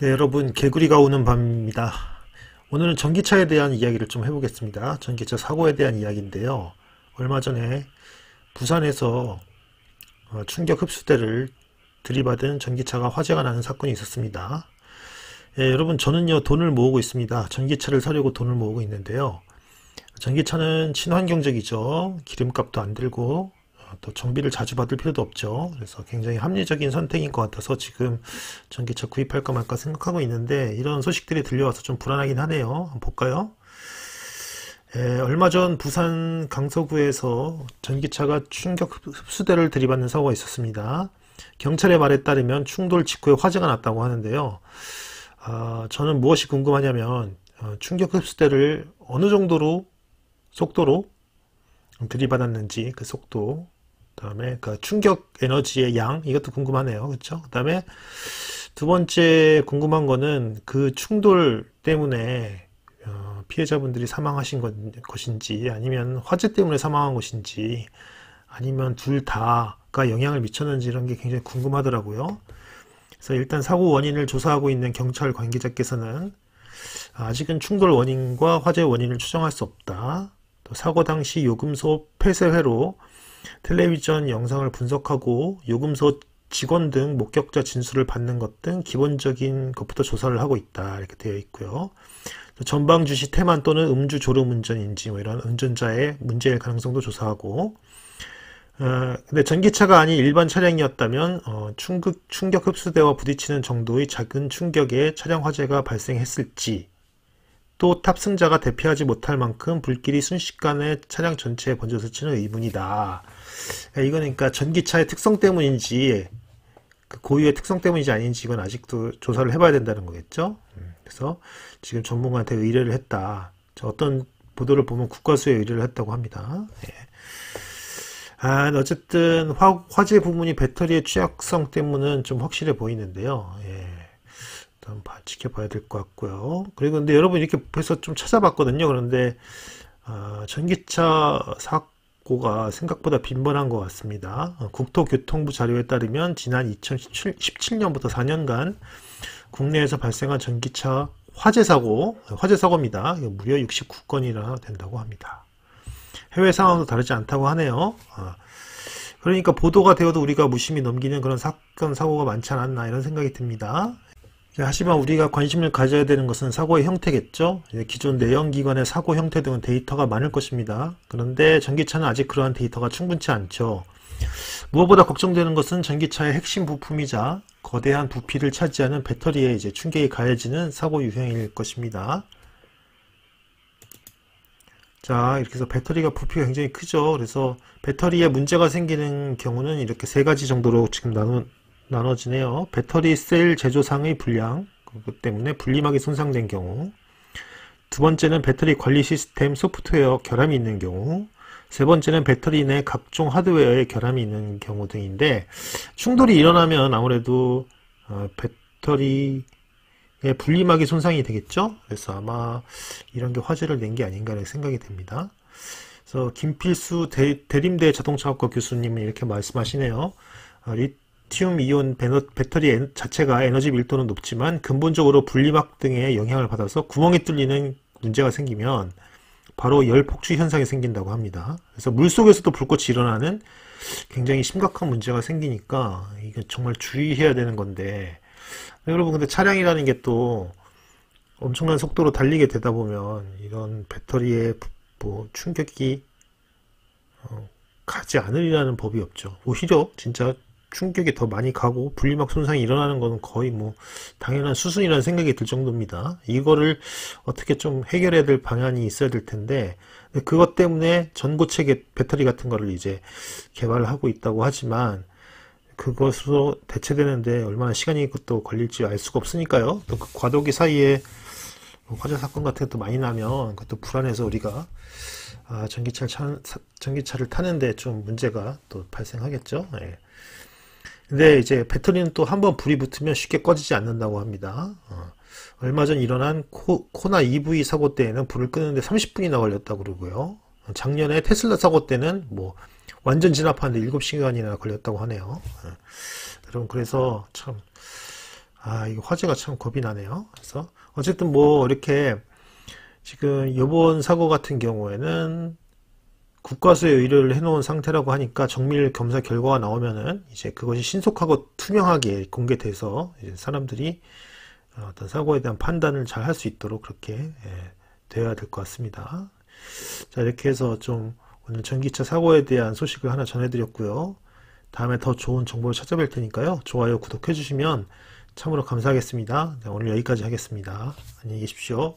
네, 여러분 개구리가 오는 밤입니다. 오늘은 전기차에 대한 이야기를 좀 해보겠습니다. 전기차 사고에 대한 이야기인데요. 얼마 전에 부산에서 어, 충격 흡수대를 들이받은 전기차가 화재가 나는 사건이 있었습니다. 예, 여러분 저는요 돈을 모으고 있습니다. 전기차를 사려고 돈을 모으고 있는데요. 전기차는 친환경적이죠. 기름값도 안 들고 또 정비를 자주 받을 필요도 없죠. 그래서 굉장히 합리적인 선택인 것 같아서 지금 전기차 구입할까 말까 생각하고 있는데 이런 소식들이 들려와서 좀 불안하긴 하네요. 한번 볼까요? 에, 얼마 전 부산 강서구에서 전기차가 충격 흡수대를 들이받는 사고가 있었습니다. 경찰의 말에 따르면 충돌 직후에 화재가 났다고 하는데요. 아, 저는 무엇이 궁금하냐면 어, 충격 흡수대를 어느 정도로 속도로 들이받았는지 그 속도 그다음에 그 충격 에너지의 양 이것도 궁금하네요. 그렇죠? 그다음에 두 번째 궁금한 거는 그 충돌 때문에 어, 피해자분들이 사망하신 것, 것인지 아니면 화재 때문에 사망한 것인지 아니면 둘 다가 영향을 미쳤는지 이런 게 굉장히 궁금하더라고요. 그래서 일단 사고 원인을 조사하고 있는 경찰 관계자께서는 아직은 충돌 원인과 화재 원인을 추정할 수 없다. 또 사고 당시 요금소 폐쇄회로 텔레비전 영상을 분석하고 요금소 직원 등 목격자 진술을 받는 것 등 기본적인 것부터 조사를 하고 있다 이렇게 되어 있고요. 전방 주시 태만 또는 음주 졸음 운전인지 뭐 이런 운전자의 문제일 가능성도 조사하고 어, 근데 전기차가 아닌 일반 차량이었다면 어, 충격, 충격 흡수대와 부딪히는 정도의 작은 충격에 차량 화재가 발생했을지 또 탑승자가 대피하지 못할 만큼 불길이 순식간에 차량 전체에 번져 서치는 의문이다. 그러니까 이거는 그러니까 전기차의 특성 때문인지 그 고유의 특성 때문인지 아닌지 이건 아직도 조사를 해봐야 된다는 거겠죠. 음, 그래서 지금 전문가한테 의뢰를 했다. 어떤 보도를 보면 국과수에 의뢰를 했다고 합니다. 예. 아, 어쨌든 화, 재 부문이 배터리의 취약성 때문은 좀 확실해 보이는데요. 예. 한 봐, 지켜봐야 될 것 같고요. 그리고 근데 여러분 이렇게 그래서 좀 찾아봤거든요. 그런데 어, 전기차 사고가 생각보다 빈번한 것 같습니다. 어, 국토교통부 자료에 따르면 지난 2017년부터 4년간 국내에서 발생한 전기차 화재 사고, 화재 사고입니다. 무려 69건이나 된다고 합니다. 해외 상황도 다르지 않다고 하네요. 어, 그러니까 보도가 되어도 우리가 무심히 넘기는 그런 사건 사고가 많지 않았나 이런 생각이 듭니다. 하지만 우리가 관심을 가져야 되는 것은 사고의 형태겠죠. 예, 기존 내연기관의 사고 형태 등은 데이터가 많을 것입니다. 그런데 전기차는 아직 그러한 데이터가 충분치 않죠. 무엇보다 걱정되는 것은 전기차의 핵심 부품이자 거대한 부피를 차지하는 배터리에 이제 충격이 가해지는 사고 유형일 것입니다. 자 이렇게 해서 배터리가 부피가 굉장히 크죠. 그래서 배터리에 문제가 생기는 경우는 이렇게 세 가지 정도로 지금 나눈 나눠지네요. 배터리 셀 제조상의 불량, 그것 때문에 분리막이 손상된 경우, 두 번째는 배터리 관리 시스템 소프트웨어 결함이 있는 경우, 세 번째는 배터리 내 각종 하드웨어에 결함이 있는 경우 등인데 충돌이 일어나면 아무래도 어, 배터리의 분리막이 손상이 되겠죠. 그래서 아마 이런 게 화제를 낸 게 아닌가 라는 생각이 됩니다. 그래서 김필수 대, 대림대 자동차학과 교수님은 이렇게 말씀하시네요. 어, 리튬 이온 배터리 자체가 에너지 밀도는 높지만 근본적으로 분리막 등의 영향을 받아서 구멍이 뚫리는 문제가 생기면 바로 열 폭주 현상이 생긴다고 합니다. 그래서 물 속에서도 불꽃이 일어나는 굉장히 심각한 문제가 생기니까 이거 정말 주의해야 되는 건데 여러분 근데 차량이라는 게 또 엄청난 속도로 달리게 되다 보면 이런 배터리에 뭐 충격이 어, 가지 않으리라는 법이 없죠. 오히려 진짜 충격이 더 많이 가고 분리막 손상이 일어나는 것은 거의 뭐 당연한 수순이라는 생각이 들 정도입니다. 이거를 어떻게 좀 해결해야 될 방안이 있어야 될 텐데 그것 때문에 전고체 배터리 같은 거를 이제 개발하고 있다고 하지만 그것으로 대체되는데 얼마나 시간이 있고 또 걸릴지 알 수가 없으니까요. 또 그 과도기 사이에 화재 사건 같은 것도 많이 나면 그것도 불안해서 우리가 아, 전기차를, 차, 전기차를 타는데 좀 문제가 또 발생하겠죠. 예. 근데 네. 네, 이제 배터리는 또 한번 불이 붙으면 쉽게 꺼지지 않는다고 합니다. 어. 얼마 전 일어난 코, 나 EV 사고 때에는 불을 끄는데 30분이나 걸렸다고 그러고요. 작년에 테슬라 사고 때는 뭐 완전 진압하는데 7시간이나 걸렸다고 하네요. 어. 여러분 그래서 참 아, 이거 화재가참 겁이 나네요. 그래서 어쨌든 뭐 이렇게 지금 요번 사고 같은 경우에는 국과수에 의뢰를 해놓은 상태라고 하니까 정밀 검사 결과가 나오면은 이제 그것이 신속하고 투명하게 공개돼서 사람들이 어, 어떤 사고에 대한 판단을 잘 할 수 있도록 그렇게 예, 되어야 될 것 같습니다. 자 이렇게 해서 좀 오늘 전기차 사고에 대한 소식을 하나 전해드렸고요. 다음에 더 좋은 정보를 찾아뵐 테니까요. 좋아요, 구독해주시면 참으로 감사하겠습니다. 네, 오늘 여기까지 하겠습니다. 안녕히 계십시오.